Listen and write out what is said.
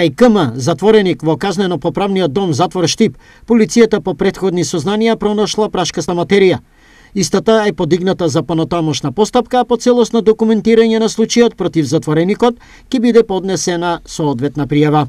Кај КМ, затвореник во казнено-поправниот дом затвор Штип, полицијата по предходни сознанија пронашла прашкаста материја. Истата е подигната за понатамошна постапка, а по целосно документирање на случајот против затвореникот ќе биде поднесена соодветна пријава.